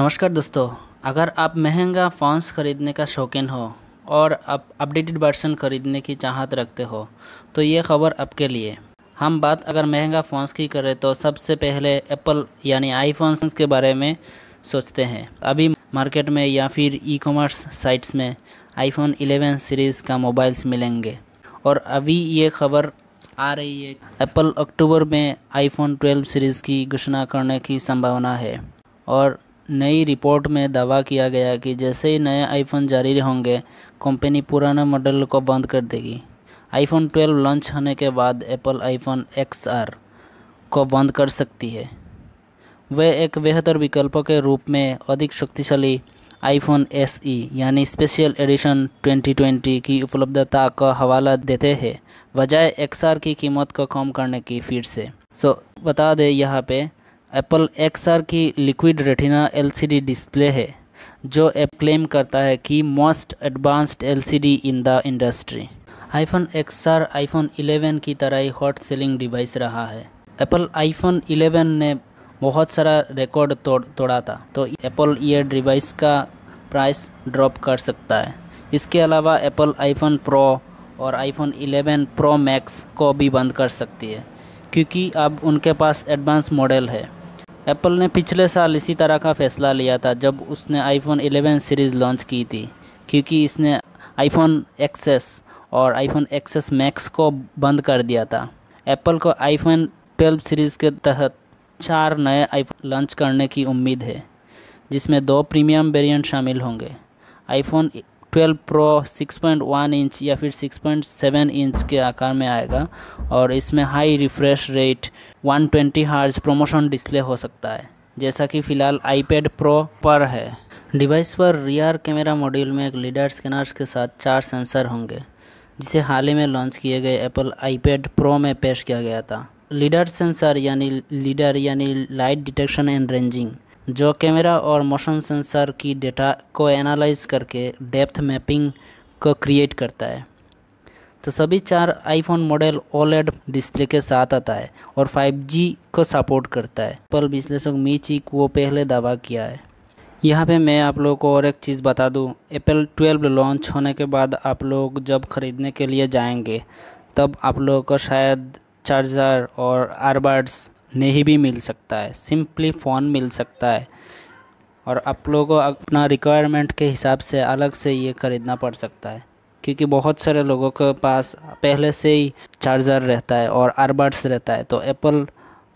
नमस्कार दोस्तों अगर आप महंगा फ़ोन्स ख़रीदने का शौकीन हो और आप अपडेटेड वर्सन ख़रीदने की चाहत रखते हो तो ये खबर आपके लिए हम बात अगर महंगा फ़ोन्स की करें तो सबसे पहले एप्पल यानी आईफोन्स के बारे में सोचते हैं अभी मार्केट में या फिर ई कॉमर्स साइट्स में आईफोन 11 सीरीज़ का मोबाइल्स मिलेंगे और अभी ये खबर आ रही है एप्पल अक्टूबर में आईफोन 12 सीरीज़ की घोषणा करने की संभावना है और नई रिपोर्ट में दावा किया गया कि जैसे ही नए आईफोन जारी होंगे कंपनी पुराने मॉडल को बंद कर देगी आईफोन 12 लॉन्च होने के बाद एप्पल आईफोन XR को बंद कर सकती है वह एक बेहतर विकल्प के रूप में अधिक शक्तिशाली आईफोन एस ई यानी स्पेशल एडिशन 2020 की उपलब्धता का हवाला देते हैं बजाय एक्सआर की कीमत को कम करने की फिर से सो so, बता दें यहाँ पे एप्पल एक्सआर की लिक्विड रेटिना एलसीडी डिस्प्ले है जो एप क्लेम करता है कि most advanced LCD in the industry iPhone XR iPhone 11 की तरह ही हॉट सेलिंग डिवाइस रहा है एप्पल आईफोन 11 ने बहुत सारा रिकॉर्ड तोड़ तोड़ा था तो एप्पल ये डिवाइस का प्राइस ड्रॉप कर सकता है इसके अलावा एप्पल आईफोन प्रो और आईफोन 11 प्रो मैक्स को भी बंद कर सकती है क्योंकि अब उनके पास एडवांस मॉडल है एप्पल ने पिछले साल इसी तरह का फैसला लिया था जब उसने आईफोन 11 सीरीज़ लॉन्च की थी क्योंकि इसने आईफोन एक्सेस और आईफोन एक्सेस मैक्स को बंद कर दिया था एप्पल को आईफोन 12 सीरीज़ के तहत चार नए आईफोन लॉन्च करने की उम्मीद है जिसमें दो प्रीमियम वेरिएंट शामिल होंगे आईफोन 12 प्रो 6.1 इंच या फिर 6.7 इंच के आकार में आएगा और इसमें high refresh rate 120 twenty hertz promotion display हो सकता है जैसा कि फ़िलहाल आईपैड प्रो पर है डिवाइस पर रियर कैमरा मॉड्यूल में एक लीडर स्कैनर्स के साथ चार सेंसर होंगे जिसे हाल ही में लॉन्च किए गए एप्पल आईपैड प्रो में पेश किया गया था लीडर सेंसर यानी लीडर यानी लाइट डिटेक्शन एंड रेंजिंग जो कैमरा और मोशन सेंसर की डेटा को एनालाइज करके डेप्थ मैपिंग को क्रिएट करता है तो सभी चार आईफोन मॉडल ओलेड डिस्प्ले के साथ आता है और 5G को सपोर्ट करता है पर विश्लेषक मी को पहले दावा किया है यहाँ पे मैं आप लोगों को और एक चीज़ बता दूँ एप्पल 12 लॉन्च होने के बाद आप लोग जब ख़रीदने के लिए जाएंगे तब आप लोगों को शायद चार्जर और आरबर्ड्स नहीं भी मिल सकता है सिंपली फ़ोन मिल सकता है और आप लोगों को अपना रिक्वायरमेंट के हिसाब से अलग से ये ख़रीदना पड़ सकता है क्योंकि बहुत सारे लोगों के पास पहले से ही चार्जर रहता है और अरबर्ड्स रहता है तो एप्पल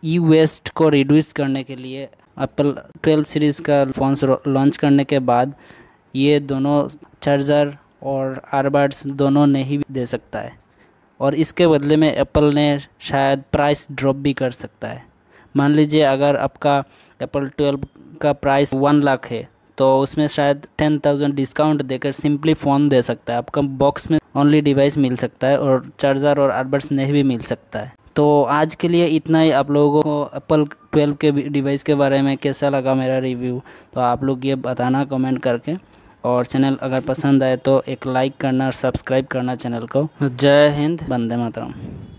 ई वेस्ट को रिड्यूस करने के लिए एप्पल ट्वेल्व सीरीज़ का फ़ोन लॉन्च करने के बाद ये दोनों चार्जर और अरबर्ड्स दोनों नहीं दे सकता है और इसके बदले में एप्पल ने शायद प्राइस ड्रॉप भी कर सकता है मान लीजिए अगर आपका एप्पल ट्वेल्व का प्राइस वन लाख है तो उसमें शायद टेन थाउजेंड डिस्काउंट देकर सिंपली फ़ोन दे सकता है आपका बॉक्स में ओनली डिवाइस मिल सकता है और चार्जर और आर्बर्स नहीं भी मिल सकता है तो आज के लिए इतना ही आप लोगों को एप्पल ट्वेल्व के डिवाइस के बारे में कैसा लगा मेरा रिव्यू तो आप लोग ये बताना कमेंट करके और चैनल अगर पसंद आए तो एक लाइक करना और सब्सक्राइब करना चैनल को जय हिंद बंदे मातरम